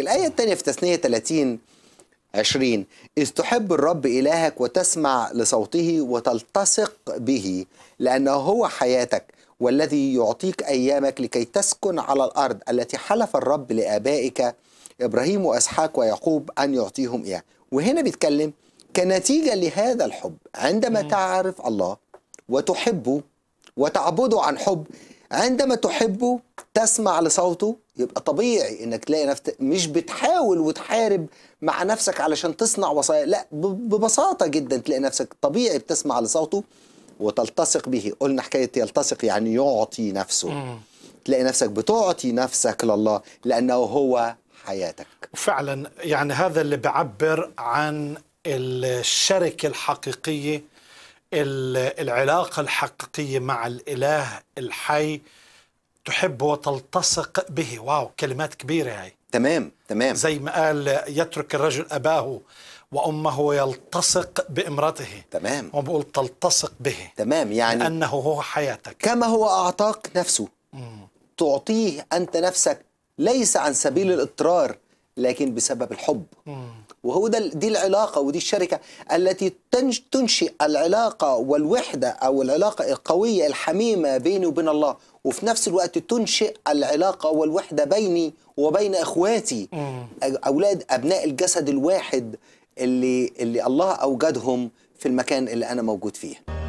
الآية الثانية في تثنية 30 20 إذ تحب الرب إلهك وتسمع لصوته وتلتصق به لأنه هو حياتك والذي يعطيك أيامك لكي تسكن على الأرض التي حلف الرب لآبائك إبراهيم وإسحاق ويعقوب أن يعطيهم إياه وهنا بيتكلم كنتيجة لهذا الحب عندما تعرف الله وتحبه وتعبده عن حب عندما تحبه تسمع لصوته يبقى طبيعي انك تلاقي نفسك مش بتحاول وتحارب مع نفسك علشان تصنع وصايا لا ببساطه جدا تلاقي نفسك طبيعي بتسمع لصوته وتلتصق به قلنا حكايه يلتصق يعني يعطي نفسه تلاقي نفسك بتعطي نفسك لله لانه هو حياتك فعلا يعني هذا اللي بيعبر عن الشركه الحقيقيه العلاقة الحقيقية مع الإله الحي تحب وتلتصق به واو كلمات كبيرة هاي تمام تمام زي ما قال يترك الرجل أباه وأمه ويلتصق بامرته تمام وبقول تلتصق به تمام يعني أنه هو حياتك كما هو أعطاك نفسه مم. تعطيه أنت نفسك ليس عن سبيل الاضطرار لكن بسبب الحب وهو ده دي العلاقة ودي الشركة التي تنشئ العلاقة والوحدة أو العلاقة القوية الحميمة بيني وبين الله وفي نفس الوقت تنشئ العلاقة والوحدة بيني وبين إخواتي أولاد أبناء الجسد الواحد اللي, اللي الله أوجدهم في المكان اللي أنا موجود فيه